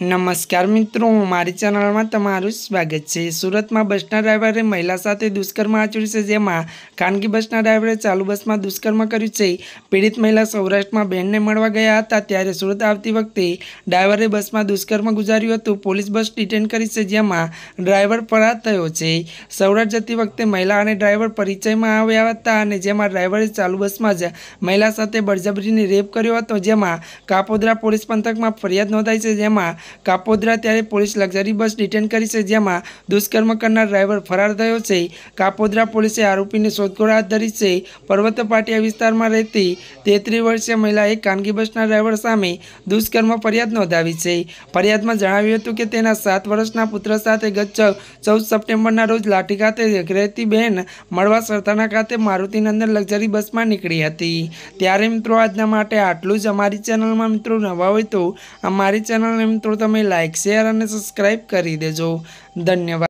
નમસ્કાર મિત્રો મારી ચેનલમાં તમારું સ્વાગત છે સુરતમાં બસના ડ્રાઈવરે મહિલા સાથે દુષ્કર્મ આચર્યું છે જેમાં ખાનગી બસના ડ્રાઈવરે ચાલુ બસમાં દુષ્કર્મ કર્યું છે પીડિત મહિલા સૌરાષ્ટ્રમાં બહેનને મળવા ગયા હતા ત્યારે સુરત આવતી વખતે ડ્રાઈવરે બસમાં દુષ્કર્મ ગુજાર્યું હતું પોલીસ બસ ડિટેન કરી છે જેમાં ડ્રાઈવર ફરાર થયો છે સૌરાષ્ટ્ર જતી વખતે મહિલા અને ડ્રાઈવર પરિચયમાં આવ્યા હતા અને જેમાં ડ્રાઈવરે ચાલુ બસમાં જ મહિલા સાથે બળજબરીને રેપ કર્યો હતો જેમાં કાપોદરા પોલીસ પંથકમાં ફરિયાદ નોંધાઈ છે જેમાં કાપોદરા ત્યારે પોલીસ લક્ઝરી બસ ડિટેન કરી છે જેમાં દુષ્કર્મ કરનાર ડ્રાઈવર ફરાર થયો છે કાપોદરા પોલીસે આરોપીની શોધખોળ હાથ ધરી છે પર્વત પાટિયા વિસ્તારમાં રહેતી તેત્રીસ વર્ષીય મહિલાએ ખાનગી બસના ડ્રાઈવર સામે દુષ્કર્મ ફરિયાદ નોંધાવી છે ફરિયાદમાં જણાવ્યું હતું કે તેના સાત વર્ષના પુત્ર સાથે ગત ચૌદ સપ્ટેમ્બરના રોજ લાઠી ખાતે રહેતી બહેન મળવા સરથાના ખાતે મારુતિનંદન લક્ઝરી બસમાં નીકળી હતી ત્યારે મિત્રો આજના માટે આટલું જ અમારી ચેનલમાં મિત્રો નવા હોય તો અમારી ચેનલને મિત્રો તમે લાઇક શેર અને સબસ્ક્રાઈબ કરી દેજો ધન્યવાદ